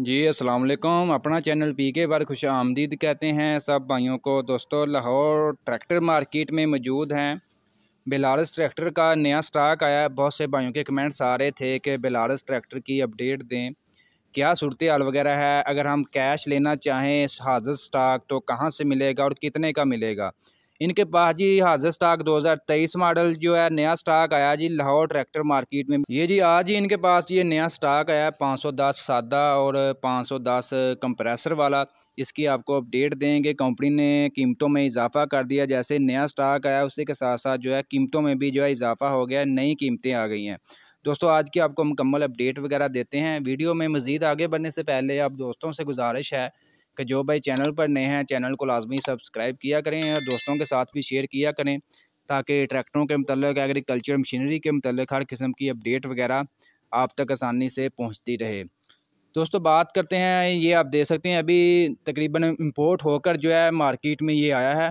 जी अस्सलाम वालेकुम अपना चैनल पी के बार खुश आमदीद कहते हैं सब भाइयों को दोस्तों लाहौर ट्रैक्टर मार्केट में मौजूद हैं बिलारस ट्रैक्टर का नया स्टॉक आया बहुत से भाइयों के कमेंट्स आ रहे थे कि बिलारस ट्रैक्टर की अपडेट दें क्या सूरत हाल वगैरह है अगर हम कैश लेना चाहें हाजिर स्टॉक तो कहाँ से मिलेगा और कितने का मिलेगा इनके पास जी हाजिर स्टॉक 2023 मॉडल जो है नया स्टॉक आया जी लाहौर ट्रैक्टर मार्केट में ये जी आज ही इनके पास ये नया स्टॉक आया है पाँच सादा और 510 कंप्रेसर वाला इसकी आपको अपडेट देंगे कंपनी ने कीमतों में इजाफा कर दिया जैसे नया स्टॉक आया उसी के साथ साथ जो है कीमतों में भी जो है इजाफा हो गया नई कीमतें आ गई हैं दोस्तों आज की आपको मुकम्मल अपडेट वगैरह देते हैं वीडियो में मज़ीद आगे बढ़ने से पहले आप दोस्तों से गुजारिश है कि जो भाई चैनल पर नए हैं चैनल को लाजमी सब्सक्राइब किया करें और दोस्तों के साथ भी शेयर किया करें ताकि ट्रैक्टरों के मतलब एग्रीकल्चर मशीनरी के मतलब हर किस्म की अपडेट वगैरह आप तक आसानी से पहुँचती रहे दोस्तों बात करते हैं ये आप देख सकते हैं अभी तकरीबन इम्पोर्ट होकर जो है मार्केट में ये आया है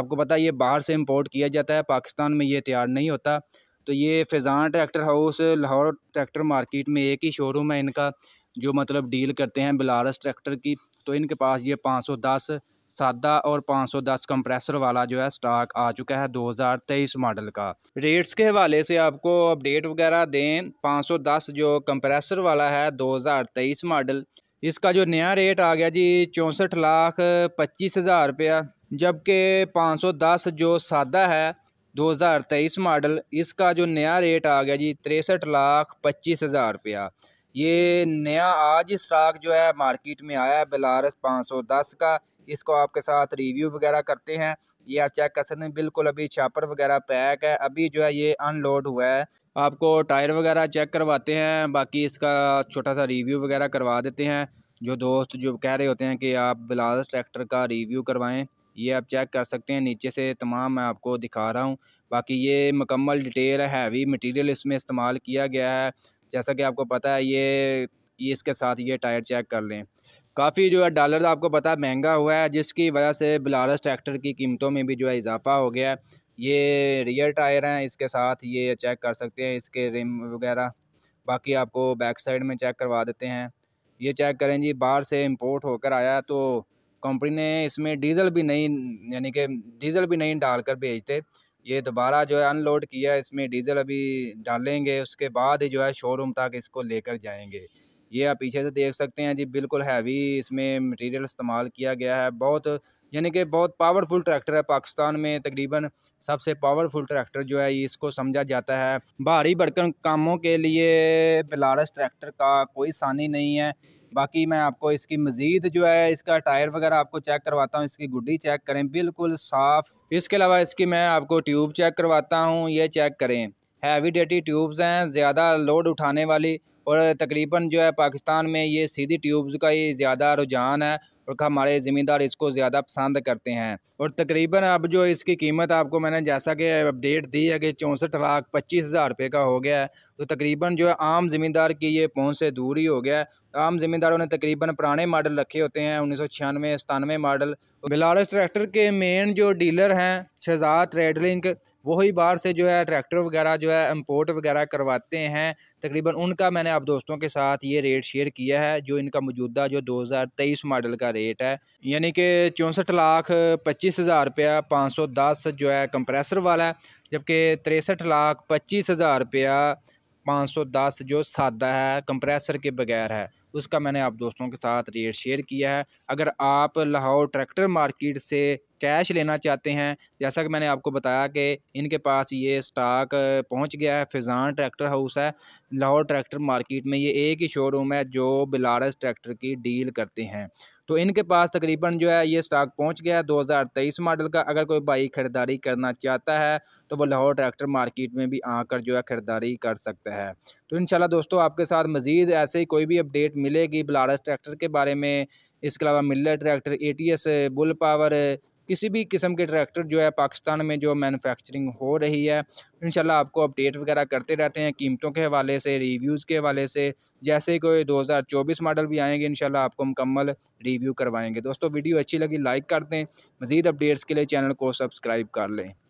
आपको पता है ये बाहर से इम्पोर्ट किया जाता है पाकिस्तान में ये तैयार नहीं होता तो ये Fizan tractor house Lahore tractor market में एक ही शोरूम है इनका जो मतलब डील करते हैं बिलारस ट्रैक्टर की तो इनके पास ये 510 सादा और 510 कंप्रेसर वाला जो है स्टॉक आ चुका है 2023 मॉडल का रेट्स के हवाले से आपको अपडेट वगैरह दें 510 जो कंप्रेसर वाला है 2023 मॉडल इसका जो नया रेट आ गया जी चौंसठ लाख पच्चीस हज़ार रुपया जबकि 510 जो सादा है 2023 मॉडल इसका जो नया रेट आ गया जी तिरसठ लाख पच्चीस हज़ार रुपया ये नया आज स्टॉक जो है मार्केट में आया है सौ 510 का इसको आपके साथ रिव्यू वगैरह करते हैं ये आप चेक कर सकते हैं बिल्कुल अभी छापर वगैरह पैक है अभी जो है ये अनलोड हुआ है आपको टायर वगैरह चेक करवाते हैं बाकी इसका छोटा सा रिव्यू वगैरह करवा देते हैं जो दोस्त जो कह रहे होते हैं कि आप बिलारस ट्रैक्टर का रिव्यू करवाएँ ये आप चेक कर सकते हैं नीचे से तमाम मैं आपको दिखा रहा हूँ बाकी ये मुकम्मल डिटेल हैवी मटेरियल इसमें इस्तेमाल किया गया है जैसा कि आपको पता है ये इसके साथ ये टायर चेक कर लें काफ़ी जो है डॉलर तो आपको पता है महंगा हुआ है जिसकी वजह से बिलारस ट्रैक्टर की कीमतों में भी जो है इजाफा हो गया है ये रियर टायर हैं इसके साथ ये चेक कर सकते हैं इसके रिम वगैरह बाकी आपको बैक साइड में चेक करवा देते हैं ये चेक करें जी बाहर से इंपोर्ट होकर आया तो कंपनी ने इसमें डीज़ल भी नहीं यानी कि डीज़ल भी नहीं डाल कर भेजते ये दोबारा जो है अनलोड किया इसमें डीज़ल अभी डालेंगे उसके बाद ही जो है शोरूम तक इसको लेकर जाएंगे ये आप पीछे से देख सकते हैं जी बिल्कुल हैवी इसमें मटेरियल इस्तेमाल किया गया है बहुत यानी कि बहुत पावरफुल ट्रैक्टर है पाकिस्तान में तकरीबन सबसे पावरफुल ट्रैक्टर जो है इसको समझा जाता है भारी भड़कन कामों के लिए बिलारस ट्रैक्टर का कोई सानी नहीं है बाकी मैं आपको इसकी मज़ीद जो है इसका टायर वगैरह आपको चेक करवाता हूँ इसकी गुड्डी चेक करें बिल्कुल साफ़ इसके अलावा इसकी मैं आपको ट्यूब चेक करवाता हूँ ये चेक करें हैवी डेटी ट्यूब्स हैं ज़्यादा लोड उठाने वाली और तकरीबन जो है पाकिस्तान में ये सीधी ट्यूब्स का ही ज़्यादा रुझान है और हमारे ज़मींदार इसको ज़्यादा पसंद करते हैं और तकरीबन अब जो इसकी कीमत आपको मैंने जैसा कि अपडेट दी है कि चौंसठ लाख पच्चीस हज़ार रुपये का हो गया है तो तकरीबन जो है आम ज़मींदार की ये पहुँच से दूर ही हो गया है आम ज़मींदारों ने तकरीबन पुराने मॉडल रखे होते हैं उन्नीस सौ छियानवे सतानवे मॉडल बिलारस ट्रैक्टर के मेन जो डीलर हैं शहजाद ट्रेडलिंक वही बाहर से जो है ट्रैक्टर वगैरह जो है इम्पोर्ट वगैरह करवाते हैं तकरीबन उनका मैंने आप दोस्तों के साथ ये रेट शेयर किया है जो इनका मौजूदा जो 2023 मॉडल का रेट है यानी कि चौंसठ लाख पच्चीस हज़ार रुपया पाँच सौ दस जो है कंप्रेसर वाला है जबकि तिरसठ लाख पच्चीस हज़ार रुपया 510 जो सादा है कंप्रेसर के बगैर है उसका मैंने आप दोस्तों के साथ रेट शेयर किया है अगर आप लाहौर ट्रैक्टर मार्केट से कैश लेना चाहते हैं जैसा कि मैंने आपको बताया कि इनके पास ये स्टॉक पहुंच गया है फिजान ट्रैक्टर हाउस है लाहौर ट्रैक्टर मार्केट में ये एक ही शोरूम है जो बिलारस ट्रैक्टर की डील करते हैं तो इनके पास तकरीबन जो है ये स्टॉक पहुंच गया है 2023 मॉडल का अगर कोई बाइक ख़रीदारी करना चाहता है तो वो लाहौर ट्रैक्टर मार्केट में भी आकर जो है ख़रीदारी कर सकता है तो इन दोस्तों आपके साथ मज़ीद ऐसे ही कोई भी अपडेट मिलेगी बलारस ट्रैक्टर के बारे में इसके अलावा Miller tractor A T S bull power किसी भी किस्म के ट्रैक्टर जो है पाकिस्तान में जो मैनुफैक्चरिंग हो रही है इन आपको अपडेट वगैरह करते रहते हैं कीमतों के हवाले से रिव्यूज़ के हवाले से जैसे कोई 2024 मॉडल भी आएंगे इन आपको मुकम्मल रिव्यू करवाएंगे दोस्तों वीडियो अच्छी लगी लाइक कर दें मज़ीद अपडेट्स के लिए चैनल को सब्सक्राइब कर लें